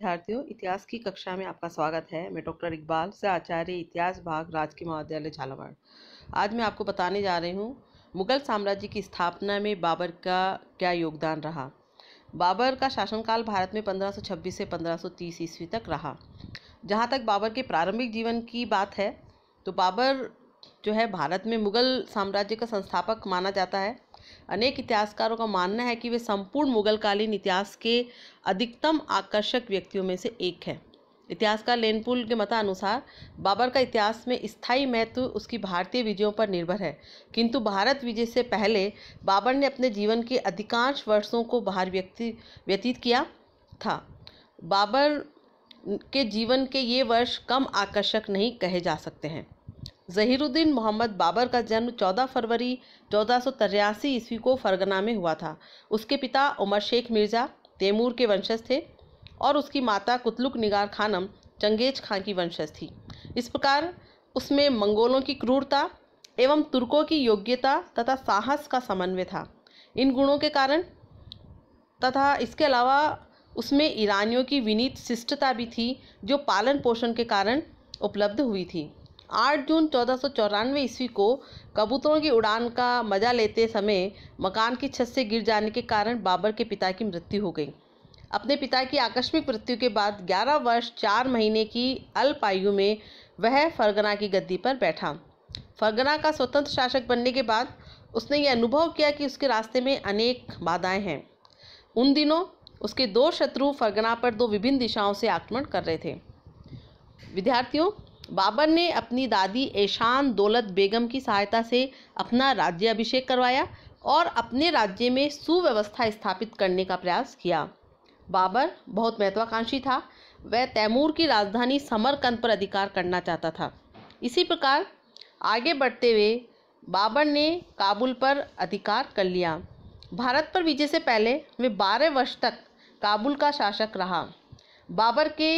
विद्यार्थियों इतिहास की कक्षा में आपका स्वागत है मैं डॉक्टर इकबाल से आचार्य इतिहास भाग राजकीय महाविद्यालय झालावाड़ आज मैं आपको बताने जा रही हूँ मुगल साम्राज्य की स्थापना में बाबर का क्या योगदान रहा बाबर का शासनकाल भारत में 1526 से 1530 ईस्वी तक रहा जहाँ तक बाबर के प्रारंभिक जीवन की बात है तो बाबर जो है भारत में मुगल साम्राज्य का संस्थापक माना जाता है अनेक इतिहासकारों का मानना है कि वे संपूर्ण मुगलकालीन इतिहास के अधिकतम आकर्षक व्यक्तियों में से एक है इतिहासकार लेनपुल के मतानुसार बाबर का इतिहास में स्थायी महत्व उसकी भारतीय विजयों पर निर्भर है किंतु भारत विजय से पहले बाबर ने अपने जीवन के अधिकांश वर्षों को बाहर व्यक्ति व्यतीत किया था बाबर के जीवन के ये वर्ष कम आकर्षक नहीं कहे जा सकते हैं जहीरुद्दीन मोहम्मद बाबर का जन्म 14 फरवरी चौदह ईस्वी को फरगना में हुआ था उसके पिता उमर शेख मिर्ज़ा तैमूर के वंशज थे और उसकी माता कुतलुक निगार खानम चंगेज खां की वंशज थी इस प्रकार उसमें मंगोलों की क्रूरता एवं तुर्कों की योग्यता तथा साहस का समन्वय था इन गुणों के कारण तथा इसके अलावा उसमें ईरानियों की विनीत शिष्टता भी थी जो पालन पोषण के कारण उपलब्ध हुई थी 8 जून चौदह ईस्वी को कबूतरों की उड़ान का मजा लेते समय मकान की छत से गिर जाने के कारण बाबर के पिता की मृत्यु हो गई अपने पिता की आकस्मिक मृत्यु के बाद 11 वर्ष 4 महीने की अल्प आयु में वह फरगना की गद्दी पर बैठा फरगना का स्वतंत्र शासक बनने के बाद उसने ये अनुभव किया कि उसके रास्ते में अनेक बाधाएं हैं उन दिनों उसके दो शत्रु फरगना पर दो विभिन्न दिशाओं से आक्रमण कर रहे थे विद्यार्थियों बाबर ने अपनी दादी ऐशान दौलत बेगम की सहायता से अपना राज्य अभिषेक करवाया और अपने राज्य में सुव्यवस्था स्थापित करने का प्रयास किया बाबर बहुत महत्वाकांक्षी था वह तैमूर की राजधानी समरकंद पर अधिकार करना चाहता था इसी प्रकार आगे बढ़ते हुए बाबर ने काबुल पर अधिकार कर लिया भारत पर विजय से पहले वे बारह वर्ष तक काबुल का शासक रहा बाबर के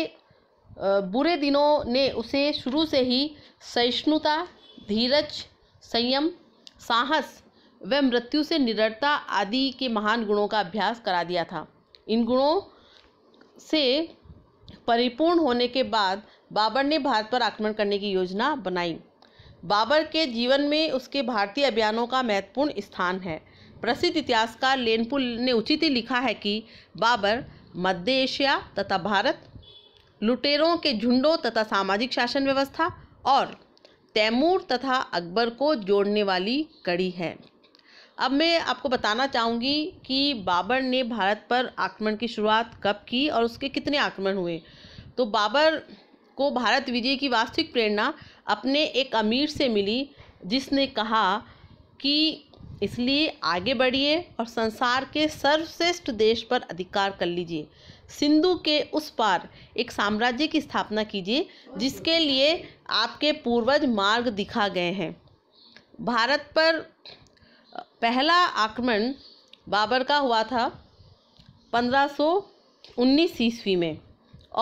बुरे दिनों ने उसे शुरू से ही सहिष्णुता धीरज संयम साहस व मृत्यु से निडरता आदि के महान गुणों का अभ्यास करा दिया था इन गुणों से परिपूर्ण होने के बाद बाबर ने भारत पर आक्रमण करने की योजना बनाई बाबर के जीवन में उसके भारतीय अभियानों का महत्वपूर्ण स्थान है प्रसिद्ध इतिहासकार लेनपुल ने उचित ही लिखा है कि बाबर मध्य एशिया तथा भारत लुटेरों के झुंडों तथा सामाजिक शासन व्यवस्था और तैमूर तथा अकबर को जोड़ने वाली कड़ी है अब मैं आपको बताना चाहूँगी कि बाबर ने भारत पर आक्रमण की शुरुआत कब की और उसके कितने आक्रमण हुए तो बाबर को भारत विजय की वास्तविक प्रेरणा अपने एक अमीर से मिली जिसने कहा कि इसलिए आगे बढ़िए और संसार के सर्वश्रेष्ठ देश पर अधिकार कर लीजिए सिंधु के उस पार एक साम्राज्य की स्थापना कीजिए जिसके लिए आपके पूर्वज मार्ग दिखा गए हैं भारत पर पहला आक्रमण बाबर का हुआ था 1519 ईस्वी में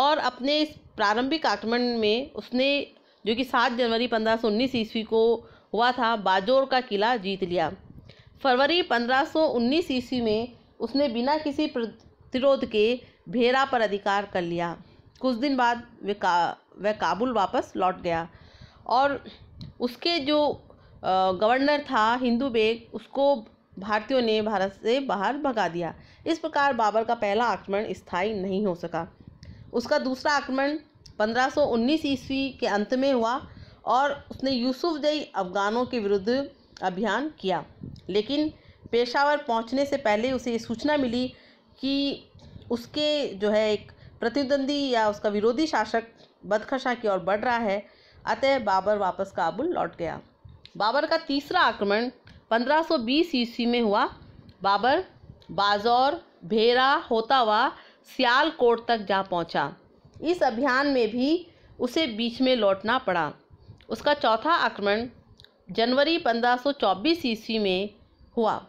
और अपने इस प्रारंभिक आक्रमण में उसने जो कि 7 जनवरी 1519 ईस्वी को हुआ था बाजोर का किला जीत लिया फरवरी 1519 ईस्वी में उसने बिना किसी प्रतिरोध के भेरा पर अधिकार कर लिया कुछ दिन बाद वे का वह काबुल वापस लौट गया और उसके जो गवर्नर था हिंदू बेग उसको भारतीयों ने भारत से बाहर भगा दिया इस प्रकार बाबर का पहला आक्रमण स्थायी नहीं हो सका उसका दूसरा आक्रमण 1519 ईस्वी के अंत में हुआ और उसने यूसुफ जई अफगानों के विरुद्ध अभियान किया लेकिन पेशावर पहुंचने से पहले उसे सूचना मिली कि उसके जो है एक प्रतिद्वंदी या उसका विरोधी शासक बदखशा की ओर बढ़ रहा है अतः बाबर वापस काबुल लौट गया बाबर का तीसरा आक्रमण 1520 ईस्वी में हुआ बाबर बाजौर भेरा होता हुआ सियालकोट तक जा पहुंचा। इस अभियान में भी उसे बीच में लौटना पड़ा उसका चौथा आक्रमण जनवरी 1524 ईस्वी में हुआ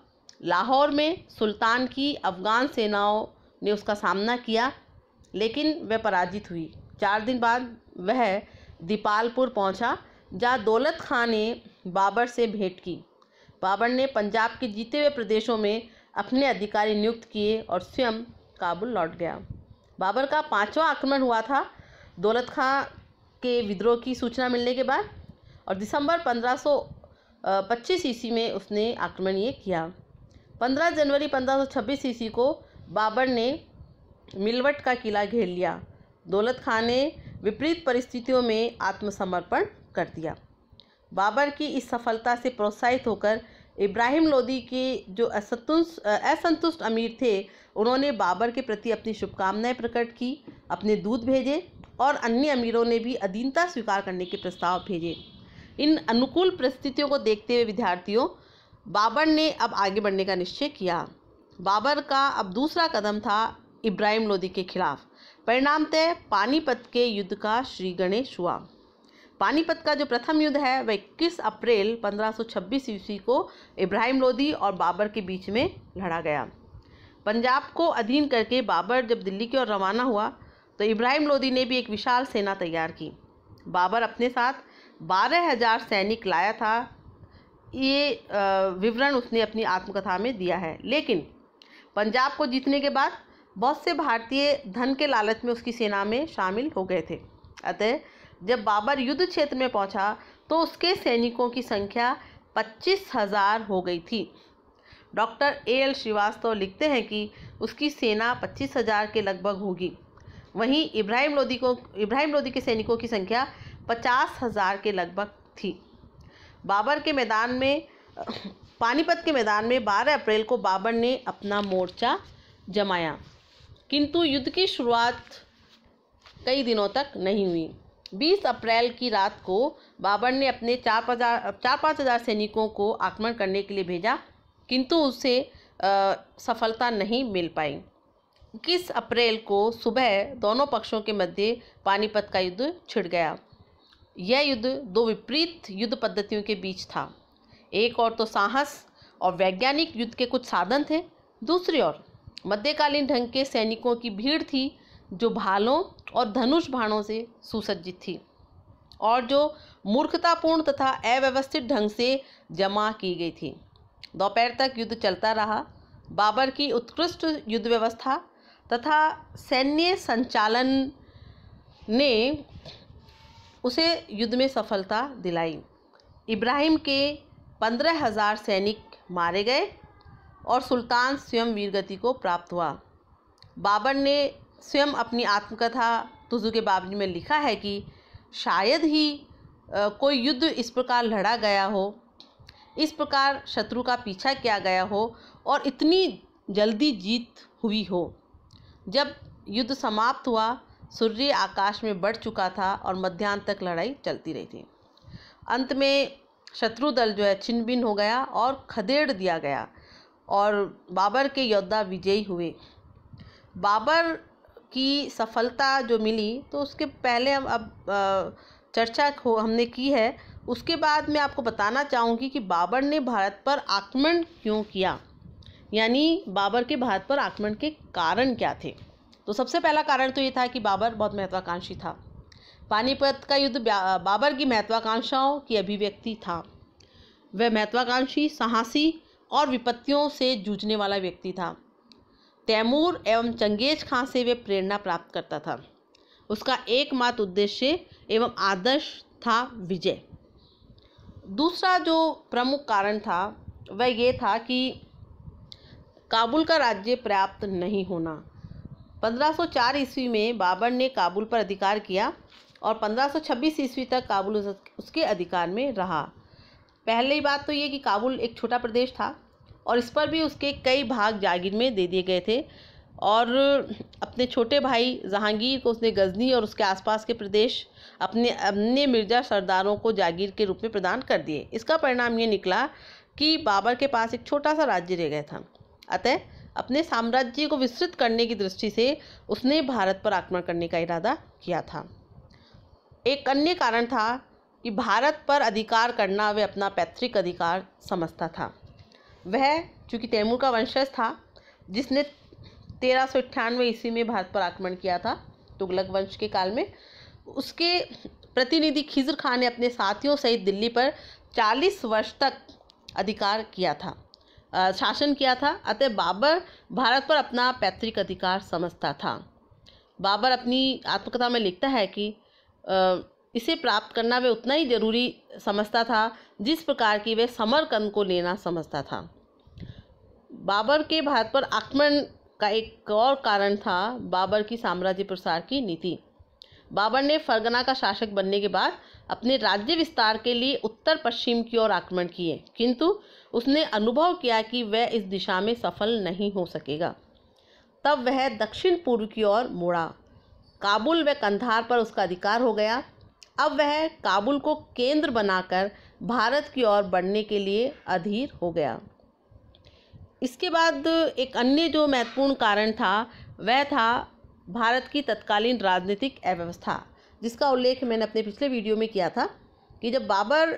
लाहौर में सुल्तान की अफ़गान सेनाओं ने उसका सामना किया लेकिन वह पराजित हुई चार दिन बाद वह दीपालपुर पहुंचा जहाँ दौलत खां ने बाबर से भेंट की बाबर ने पंजाब के जीते हुए प्रदेशों में अपने अधिकारी नियुक्त किए और स्वयं काबुल लौट गया बाबर का पांचवा आक्रमण हुआ था दौलत खां के विद्रोह की सूचना मिलने के बाद और दिसंबर 1525 ईस्वी में उसने आक्रमण ये किया 15 जनवरी 1526 ईस्वी को बाबर ने मिलवट का किला घेर लिया दौलत खान ने विपरीत परिस्थितियों में आत्मसमर्पण कर दिया बाबर की इस सफलता से प्रोत्साहित होकर इब्राहिम लोदी के जो असंतुष्ट असंतुष्ट अमीर थे उन्होंने बाबर के प्रति अपनी शुभकामनाएं प्रकट की अपने दूध भेजे और अन्य अमीरों ने भी अधीनता स्वीकार करने के प्रस्ताव भेजे इन अनुकूल परिस्थितियों को देखते हुए विद्यार्थियों बाबर ने अब आगे बढ़ने का निश्चय किया बाबर का अब दूसरा कदम था इब्राहिम लोदी के खिलाफ परिणाम तय पानीपत के युद्ध का श्री गणेश हुआ पानीपत का जो प्रथम युद्ध है वह इक्कीस अप्रैल 1526 ईस्वी को इब्राहिम लोदी और बाबर के बीच में लड़ा गया पंजाब को अधीन करके बाबर जब दिल्ली की ओर रवाना हुआ तो इब्राहिम लोदी ने भी एक विशाल सेना तैयार की बाबर अपने साथ बारह हजार सैनिक लाया था ये विवरण उसने अपनी आत्मकथा में दिया है लेकिन पंजाब को जीतने के बाद बहुत से भारतीय धन के लालच में उसकी सेना में शामिल हो गए थे अतः जब बाबर युद्ध क्षेत्र में पहुंचा तो उसके सैनिकों की संख्या पच्चीस हजार हो गई थी डॉक्टर ए एल श्रीवास्तव लिखते हैं कि उसकी सेना पच्चीस हजार के लगभग होगी वहीं इब्राहिम लोदी को इब्राहिम लोदी के सैनिकों की संख्या पचास हजार के लगभग थी बाबर के मैदान में पानीपत के मैदान में 12 अप्रैल को बाबर ने अपना मोर्चा जमाया किंतु युद्ध की शुरुआत कई दिनों तक नहीं हुई 20 अप्रैल की रात को बाबर ने अपने चार पाँच चार पाँच हज़ार सैनिकों को आक्रमण करने के लिए भेजा किंतु उसे आ, सफलता नहीं मिल पाई इक्कीस अप्रैल को सुबह दोनों पक्षों के मध्य पानीपत का युद्ध छिड़ गया यह युद्ध दो विपरीत युद्ध पद्धतियों के बीच था एक और तो साहस और वैज्ञानिक युद्ध के कुछ साधन थे दूसरी ओर मध्यकालीन ढंग के सैनिकों की भीड़ थी जो भालों और धनुष भाणों से सुसज्जित थी और जो मूर्खतापूर्ण तथा अव्यवस्थित ढंग से जमा की गई थी दोपहर तक युद्ध चलता रहा बाबर की उत्कृष्ट युद्ध व्यवस्था तथा सैन्य संचालन ने उसे युद्ध में सफलता दिलाई इब्राहिम के पंद्रह हज़ार सैनिक मारे गए और सुल्तान स्वयं वीरगति को प्राप्त हुआ बाबर ने स्वयं अपनी आत्मकथा तुजु के बाबरी में लिखा है कि शायद ही कोई युद्ध इस प्रकार लड़ा गया हो इस प्रकार शत्रु का पीछा किया गया हो और इतनी जल्दी जीत हुई हो जब युद्ध समाप्त हुआ सूर्य आकाश में बढ़ चुका था और मध्यान्ह तक लड़ाई चलती रही थी अंत में शत्रु दल जो है छिन्न हो गया और खदेड़ दिया गया और बाबर के योद्धा विजयी हुए बाबर की सफलता जो मिली तो उसके पहले हम अब चर्चा हमने की है उसके बाद मैं आपको बताना चाहूँगी कि बाबर ने भारत पर आक्रमण क्यों किया यानी बाबर के भारत पर आक्रमण के कारण क्या थे तो सबसे पहला कारण तो ये था कि बाबर बहुत महत्वाकांक्षी था पानीपत का युद्ध बाबर की महत्वाकांक्षाओं की अभिव्यक्ति था वह महत्वाकांक्षी साहसी और विपत्तियों से जूझने वाला व्यक्ति था तैमूर एवं चंगेज खां से वे प्रेरणा प्राप्त करता था उसका एकमात्र उद्देश्य एवं आदर्श था विजय दूसरा जो प्रमुख कारण था वह ये था कि काबुल का राज्य पर्याप्त नहीं होना 1504 ईस्वी में बाबर ने काबुल पर अधिकार किया और 1526 ईस्वी तक काबुल उसके अधिकार में रहा पहली बात तो ये कि काबुल एक छोटा प्रदेश था और इस पर भी उसके कई भाग जागीर में दे दिए गए थे और अपने छोटे भाई जहांगीर को उसने गजनी और उसके आसपास के प्रदेश अपने अन्य मिर्जा सरदारों को जागीर के रूप में प्रदान कर दिए इसका परिणाम ये निकला कि बाबर के पास एक छोटा सा राज्य रह गया था अतः अपने साम्राज्य को विस्तृत करने की दृष्टि से उसने भारत पर आक्रमण करने का इरादा किया था एक अन्य कारण था कि भारत पर अधिकार करना वह अपना पैतृक अधिकार समझता था वह चूँकि तैमूर का वंशज था जिसने तेरह सौ अट्ठानवे ईस्वी में भारत पर आक्रमण किया था तुगलक वंश के काल में उसके प्रतिनिधि खिजर खान ने अपने साथियों सहित दिल्ली पर चालीस वर्ष तक अधिकार किया था शासन किया था अतः बाबर भारत पर अपना पैतृक अधिकार समझता था बाबर अपनी आत्मकथा में लिखता है कि इसे प्राप्त करना वह उतना ही जरूरी समझता था जिस प्रकार की वह समरकंद को लेना समझता था बाबर के भारत पर आक्रमण का एक और कारण था बाबर की साम्राज्य प्रसार की नीति बाबर ने फरगना का शासक बनने के बाद अपने राज्य विस्तार के लिए उत्तर पश्चिम की ओर आक्रमण किए किंतु उसने अनुभव किया कि वह इस दिशा में सफल नहीं हो सकेगा तब वह दक्षिण पूर्व की ओर मुड़ा काबुल व कंधार पर उसका अधिकार हो गया अब वह काबुल को केंद्र बनाकर भारत की ओर बढ़ने के लिए अधीर हो गया इसके बाद एक अन्य जो महत्वपूर्ण कारण था वह था भारत की तत्कालीन राजनीतिक अव्यवस्था जिसका उल्लेख मैंने अपने पिछले वीडियो में किया था कि जब बाबर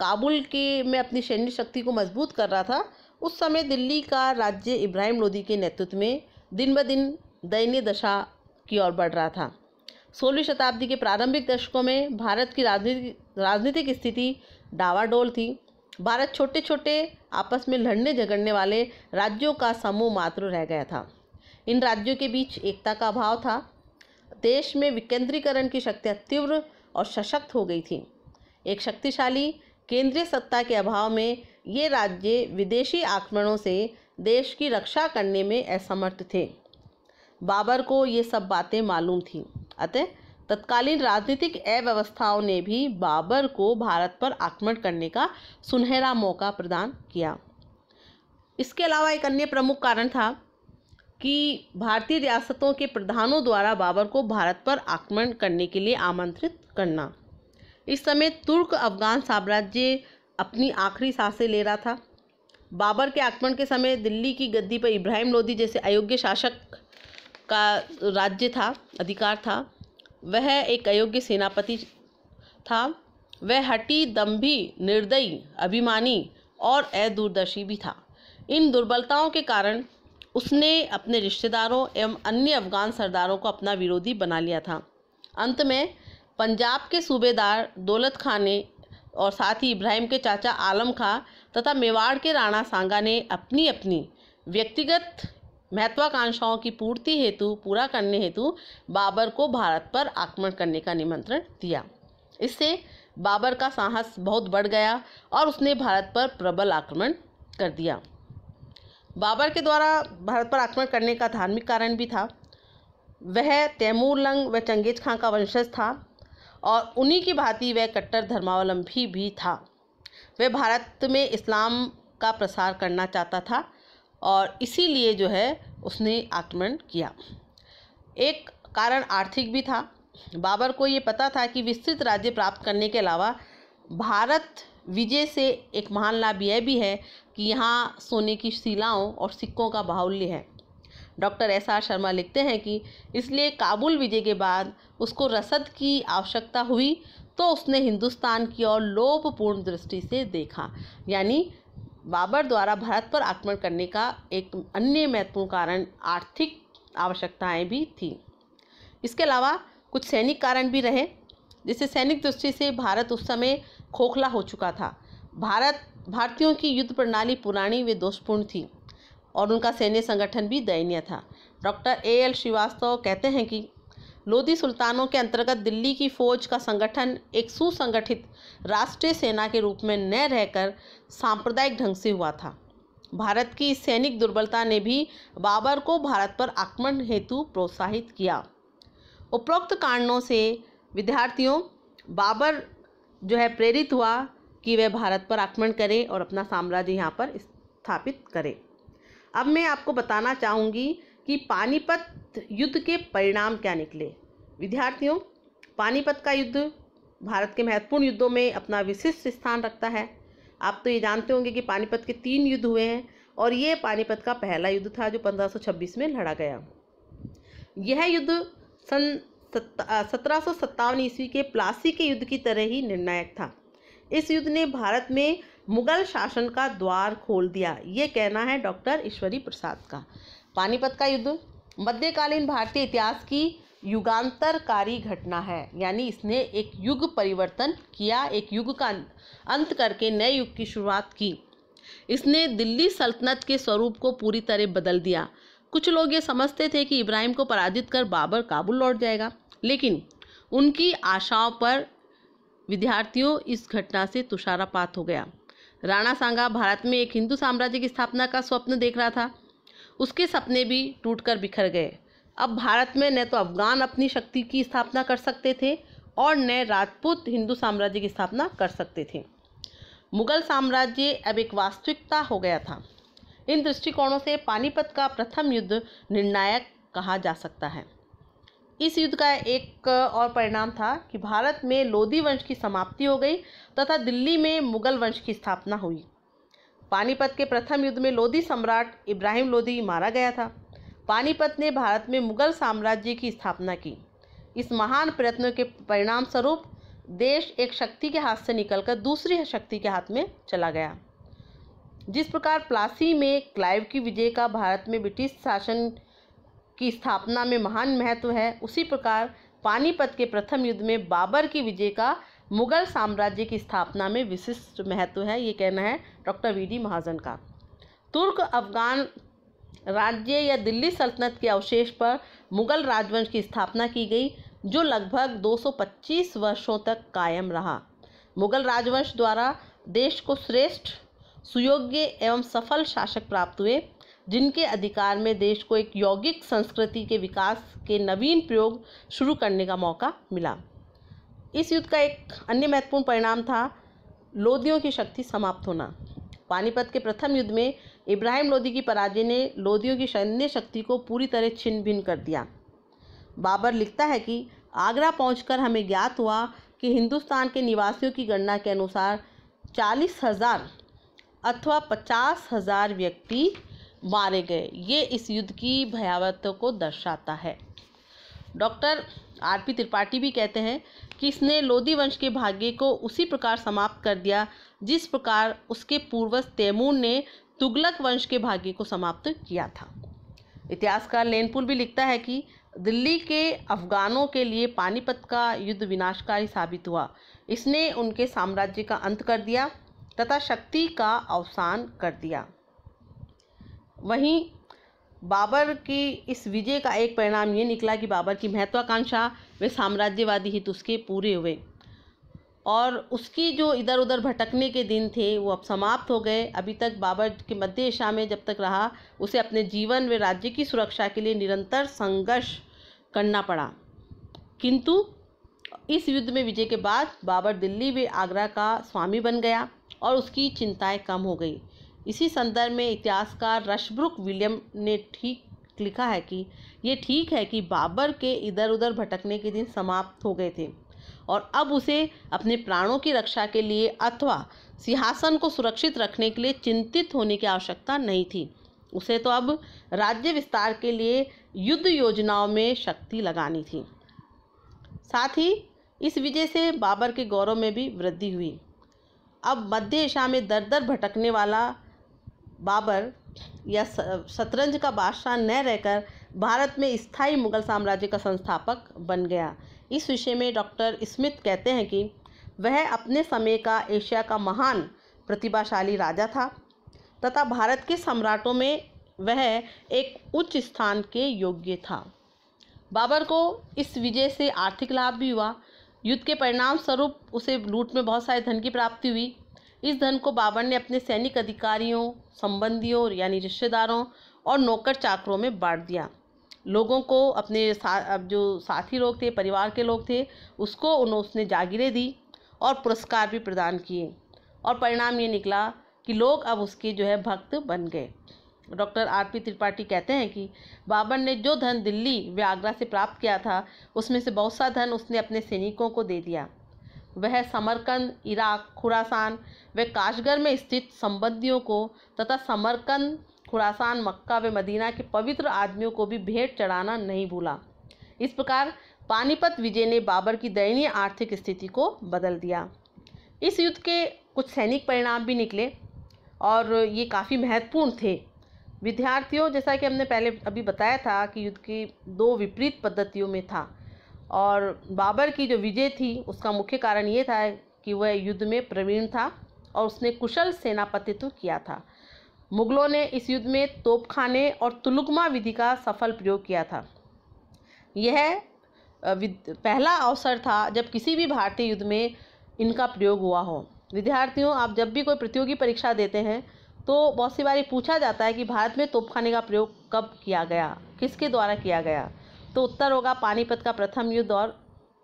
काबुल के में अपनी सैन्य शक्ति को मजबूत कर रहा था उस समय दिल्ली का राज्य इब्राहिम लोदी के नेतृत्व में दिन ब दिन दयनीय दशा की ओर बढ़ रहा था सोलहवीं शताब्दी के प्रारंभिक दशकों में भारत की राजनीति राजनीतिक स्थिति डावाडोल थी भारत छोटे छोटे आपस में लड़ने झगड़ने वाले राज्यों का समूह मात्र रह गया था इन राज्यों के बीच एकता का अभाव था देश में विकेंद्रीकरण की शक्तियाँ तीव्र और सशक्त हो गई थी एक शक्तिशाली केंद्रीय सत्ता के अभाव में ये राज्य विदेशी आक्रमणों से देश की रक्षा करने में असमर्थ थे बाबर को ये सब बातें मालूम थीं अतः तत्कालीन राजनीतिक अव्यवस्थाओं ने भी बाबर को भारत पर आक्रमण करने का सुनहरा मौका प्रदान किया इसके अलावा एक अन्य प्रमुख कारण था कि भारतीय रियासतों के प्रधानों द्वारा बाबर को भारत पर आक्रमण करने के लिए आमंत्रित करना इस समय तुर्क अफगान साम्राज्य अपनी आखिरी सांसें ले रहा था बाबर के आक्रमण के समय दिल्ली की गद्दी पर इब्राहिम लोदी जैसे अयोग्य शासक का राज्य था अधिकार था वह एक अयोग्य सेनापति था वह हटी दम्भी निर्दयी अभिमानी और अदूरदर्शी भी था इन दुर्बलताओं के कारण उसने अपने रिश्तेदारों एवं अन्य अफगान सरदारों को अपना विरोधी बना लिया था अंत में पंजाब के सूबेदार दौलत खां ने और साथ ही इब्राहिम के चाचा आलम खां तथा मेवाड़ के राणा सांगा ने अपनी अपनी व्यक्तिगत महत्वाकांक्षाओं की पूर्ति हेतु पूरा करने हेतु बाबर को भारत पर आक्रमण करने का निमंत्रण दिया इससे बाबर का साहस बहुत बढ़ गया और उसने भारत पर प्रबल आक्रमण कर दिया बाबर के द्वारा भारत पर आक्रमण करने का धार्मिक कारण भी था वह तैमूर लंग व चंगेज खां का वंशज था और उन्हीं की भांति वह कट्टर धर्मावलंबी भी था वह भारत में इस्लाम का प्रसार करना चाहता था और इसीलिए जो है उसने आक्रमण किया एक कारण आर्थिक भी था बाबर को ये पता था कि विस्तृत राज्य प्राप्त करने के अलावा भारत विजय से एक महान लाभ यह भी है कि यहाँ सोने की शिलाओं और सिक्कों का बाहुल्य है डॉक्टर एस आर शर्मा लिखते हैं कि इसलिए काबुल विजय के बाद उसको रसद की आवश्यकता हुई तो उसने हिंदुस्तान की ओर लोभपूर्ण दृष्टि से देखा यानी बाबर द्वारा भारत पर आक्रमण करने का एक अन्य महत्वपूर्ण कारण आर्थिक आवश्यकताएं भी थी इसके अलावा कुछ सैनिक कारण भी रहे जिससे सैनिक दृष्टि से भारत उस समय खोखला हो चुका था भारत भारतीयों की युद्ध प्रणाली पुरानी वे दोषपूर्ण थी और उनका सैन्य संगठन भी दयनीय था डॉक्टर ए एल श्रीवास्तव कहते हैं कि लोधी सुल्तानों के अंतर्गत दिल्ली की फौज का संगठन एक सुसंगठित राष्ट्रीय सेना के रूप में न रहकर सांप्रदायिक ढंग से हुआ था भारत की सैनिक दुर्बलता ने भी बाबर को भारत पर आक्रमण हेतु प्रोत्साहित किया उपरोक्त कारणों से विद्यार्थियों बाबर जो है प्रेरित हुआ कि वह भारत पर आक्रमण करे और अपना साम्राज्य यहाँ पर स्थापित करे अब मैं आपको बताना चाहूँगी कि पानीपत युद्ध के परिणाम क्या निकले विद्यार्थियों पानीपत का युद्ध भारत के महत्वपूर्ण युद्धों में अपना विशिष्ट स्थान रखता है आप तो ये जानते होंगे कि पानीपत के तीन युद्ध हुए हैं और ये पानीपत का पहला युद्ध था जो 1526 में लड़ा गया यह युद्ध सन सत्रह ईस्वी के प्लासी के युद्ध की तरह ही निर्णायक था इस युद्ध ने भारत में मुगल शासन का द्वार खोल दिया ये कहना है डॉक्टर ईश्वरी प्रसाद का पानीपत का युद्ध मध्यकालीन भारतीय इतिहास की युगांतरकारी घटना है यानी इसने एक युग परिवर्तन किया एक युग का अंत करके नए युग की शुरुआत की इसने दिल्ली सल्तनत के स्वरूप को पूरी तरह बदल दिया कुछ लोग ये समझते थे कि इब्राहिम को पराजित कर बाबर काबुल लौट जाएगा लेकिन उनकी आशाओं पर विद्यार्थियों इस घटना से तुषारापात हो गया राणा सांगा भारत में एक हिंदू साम्राज्य की स्थापना का स्वप्न देख रहा था उसके सपने भी टूटकर बिखर गए अब भारत में न तो अफगान अपनी शक्ति की स्थापना कर सकते थे और न राजपूत हिंदू साम्राज्य की स्थापना कर सकते थे मुगल साम्राज्य अब एक वास्तविकता हो गया था इन दृष्टिकोणों से पानीपत का प्रथम युद्ध निर्णायक कहा जा सकता है इस युद्ध का एक और परिणाम था कि भारत में लोधी वंश की समाप्ति हो गई तथा दिल्ली में मुगल वंश की स्थापना हुई पानीपत के प्रथम युद्ध में लोधी सम्राट इब्राहिम लोधी मारा गया था पानीपत ने भारत में मुगल साम्राज्य की स्थापना की इस महान प्रयत्नों के परिणाम स्वरूप देश एक शक्ति के हाथ से निकलकर दूसरी शक्ति के हाथ में चला गया जिस प्रकार प्लासी में क्लाइव की विजय का भारत में ब्रिटिश शासन की स्थापना में महान महत्व है उसी प्रकार पानीपत के प्रथम युद्ध में बाबर की विजय का मुगल साम्राज्य की स्थापना में विशिष्ट महत्व है ये कहना है डॉक्टर वी डी महाजन का तुर्क अफगान राज्य या दिल्ली सल्तनत के अवशेष पर मुगल राजवंश की स्थापना की गई जो लगभग 225 वर्षों तक कायम रहा मुगल राजवंश द्वारा देश को श्रेष्ठ सुयोग्य एवं सफल शासक प्राप्त हुए जिनके अधिकार में देश को एक यौगिक संस्कृति के विकास के नवीन प्रयोग शुरू करने का मौका मिला इस युद्ध का एक अन्य महत्वपूर्ण परिणाम था लोदियों की शक्ति समाप्त होना पानीपत के प्रथम युद्ध में इब्राहिम लोदी की पराजय ने लोदियों की सैन्य शक्ति को पूरी तरह छिन्न भिन्न कर दिया बाबर लिखता है कि आगरा पहुंचकर हमें ज्ञात हुआ कि हिंदुस्तान के निवासियों की गणना के अनुसार चालीस हज़ार अथवा पचास हज़ार व्यक्ति मारे गए ये इस युद्ध की भयावहता को दर्शाता है डॉक्टर आर पी त्रिपाठी भी कहते हैं कि इसने लोधी वंश के भाग्य को उसी प्रकार समाप्त कर दिया जिस प्रकार उसके पूर्वज तैमूर ने तुगलक वंश के भाग्य को समाप्त किया था इतिहासकार लेनपुल भी लिखता है कि दिल्ली के अफगानों के लिए पानीपत का युद्ध विनाशकारी साबित हुआ इसने उनके साम्राज्य का अंत कर दिया तथा शक्ति का अवसान कर दिया वहीं बाबर की इस विजय का एक परिणाम ये निकला कि बाबर की महत्वाकांक्षा वे साम्राज्यवादी हित उसके पूरे हुए और उसकी जो इधर उधर भटकने के दिन थे वो अब समाप्त हो गए अभी तक बाबर के मध्य एशिया में जब तक रहा उसे अपने जीवन व राज्य की सुरक्षा के लिए निरंतर संघर्ष करना पड़ा किंतु इस युद्ध में विजय के बाद बाबर दिल्ली व आगरा का स्वामी बन गया और उसकी चिंताएं कम हो गई इसी संदर्भ में इतिहासकार रशब्रुक विलियम ने ठीक लिखा है कि ये ठीक है कि बाबर के इधर उधर भटकने के दिन समाप्त हो गए थे और अब उसे अपने प्राणों की रक्षा के लिए अथवा सिंहासन को सुरक्षित रखने के लिए चिंतित होने की आवश्यकता नहीं थी उसे तो अब राज्य विस्तार के लिए युद्ध योजनाओं में शक्ति लगानी थी साथ ही इस विजय से बाबर के गौरव में भी वृद्धि हुई अब मध्य एशिया में दर दर भटकने वाला बाबर या शतरंज का बादशाह न रहकर भारत में स्थायी मुगल साम्राज्य का संस्थापक बन गया इस विषय में डॉक्टर स्मिथ कहते हैं कि वह अपने समय का एशिया का महान प्रतिभाशाली राजा था तथा भारत के सम्राटों में वह एक उच्च स्थान के योग्य था बाबर को इस विजय से आर्थिक लाभ भी हुआ युद्ध के परिणाम स्वरूप उसे लूट में बहुत सारे धन की प्राप्ति हुई इस धन को बाबर ने अपने सैनिक अधिकारियों संबंधियों यानी रिश्तेदारों और नौकर चाकरों में बांट दिया लोगों को अपने सा, जो साथी लोग थे परिवार के लोग थे उसको उन्होंने उसने जागीरें दी और पुरस्कार भी प्रदान किए और परिणाम ये निकला कि लोग अब उसके जो है भक्त बन गए डॉक्टर आर पी त्रिपाठी कहते हैं कि बाबर ने जो धन दिल्ली व आगरा से प्राप्त किया था उसमें से बहुत सा धन उसने अपने सैनिकों को दे दिया वह समरकंद इराक खुरासान व काशगर में स्थित संबंधियों को तथा समरकंद खुरासान मक्का व मदीना के पवित्र आदमियों को भी भेंट चढ़ाना नहीं भूला इस प्रकार पानीपत विजय ने बाबर की दयनीय आर्थिक स्थिति को बदल दिया इस युद्ध के कुछ सैनिक परिणाम भी निकले और ये काफ़ी महत्वपूर्ण थे विद्यार्थियों जैसा कि हमने पहले अभी बताया था कि युद्ध की दो विपरीत पद्धतियों में था और बाबर की जो विजय थी उसका मुख्य कारण ये था कि वह युद्ध में प्रवीण था और उसने कुशल सेनापतित्व किया था मुगलों ने इस युद्ध में तोपखाने और तुलुकमा विधि का सफल प्रयोग किया था यह पहला अवसर था जब किसी भी भारतीय युद्ध में इनका प्रयोग हुआ हो विद्यार्थियों आप जब भी कोई प्रतियोगी परीक्षा देते हैं तो बहुत सी बारी पूछा जाता है कि भारत में तोपखाने का प्रयोग कब किया गया किसके द्वारा किया गया तो उत्तर होगा पानीपत का प्रथम युद्ध और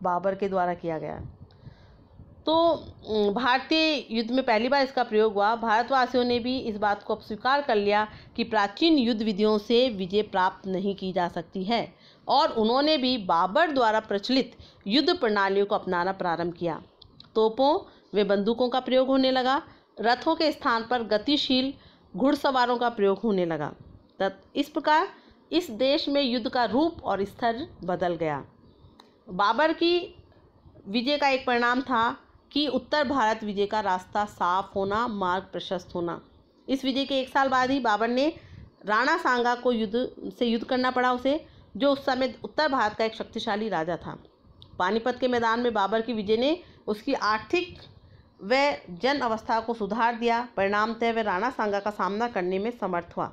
बाबर के द्वारा किया गया तो भारतीय युद्ध में पहली बार इसका प्रयोग हुआ भारतवासियों ने भी इस बात को अब स्वीकार कर लिया कि प्राचीन युद्ध विधियों से विजय प्राप्त नहीं की जा सकती है और उन्होंने भी बाबर द्वारा प्रचलित युद्ध प्रणालियों को अपनाना प्रारंभ किया तोपों वे बंदूकों का प्रयोग होने लगा रथों के स्थान पर गतिशील घुड़सवारों का प्रयोग होने लगा तब इस प्रकार इस देश में युद्ध का रूप और स्तर बदल गया बाबर की विजय का एक परिणाम था कि उत्तर भारत विजय का रास्ता साफ होना मार्ग प्रशस्त होना इस विजय के एक साल बाद ही बाबर ने राणा सांगा को युद्ध से युद्ध करना पड़ा उसे जो उस समय उत्तर भारत का एक शक्तिशाली राजा था पानीपत के मैदान में बाबर की विजय ने उसकी आर्थिक व जन अवस्था को सुधार दिया परिणामतः वह राणा सांगा का सामना करने में समर्थ हुआ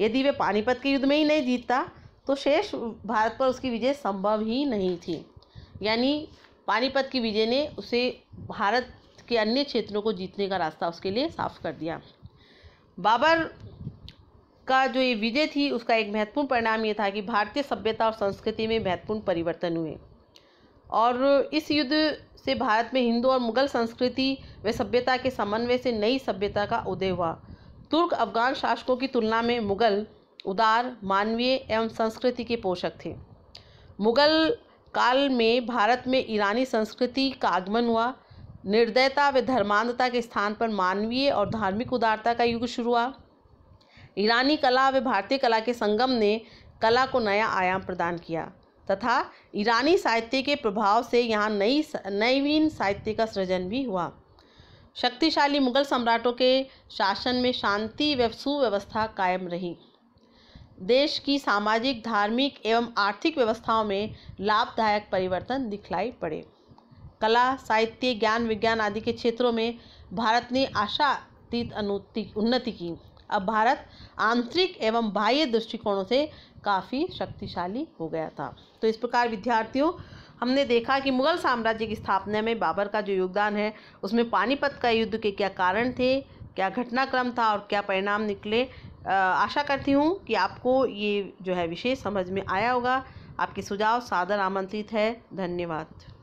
यदि वे पानीपत के युद्ध में ही नहीं जीतता तो शेष भारत पर उसकी विजय संभव ही नहीं थी यानी पानीपत की विजय ने उसे भारत के अन्य क्षेत्रों को जीतने का रास्ता उसके लिए साफ कर दिया बाबर का जो ये विजय थी उसका एक महत्वपूर्ण परिणाम ये था कि भारतीय सभ्यता और संस्कृति में महत्वपूर्ण परिवर्तन हुए और इस युद्ध से भारत में हिंदू और मुगल संस्कृति व सभ्यता के समन्वय से नई सभ्यता का उदय हुआ तुर्क अफगान शासकों की तुलना में मुग़ल उदार मानवीय एवं संस्कृति के पोषक थे मुग़ल काल में भारत में ईरानी संस्कृति का आगमन हुआ निर्दयता व धर्मांधता के स्थान पर मानवीय और धार्मिक उदारता का युग शुरू हुआ ईरानी कला व भारतीय कला के संगम ने कला को नया आयाम प्रदान किया तथा ईरानी साहित्य के प्रभाव से यहाँ नई नवीन साहित्य का सृजन भी हुआ शक्तिशाली मुगल सम्राटों के शासन में शांति व सुव्यवस्था कायम रही देश की सामाजिक धार्मिक एवं आर्थिक व्यवस्थाओं में लाभदायक परिवर्तन दिखलाई पड़े कला साहित्य ज्ञान विज्ञान आदि के क्षेत्रों में भारत ने आशातीत अनुति उन्नति की अब भारत आंतरिक एवं बाह्य दृष्टिकोणों से काफ़ी शक्तिशाली हो गया था तो इस प्रकार विद्यार्थियों हमने देखा कि मुग़ल साम्राज्य की स्थापना में बाबर का जो योगदान है उसमें पानीपत का युद्ध के क्या कारण थे क्या घटनाक्रम था और क्या परिणाम निकले आशा करती हूँ कि आपको ये जो है विषय समझ में आया होगा आपके सुझाव सादर आमंत्रित है धन्यवाद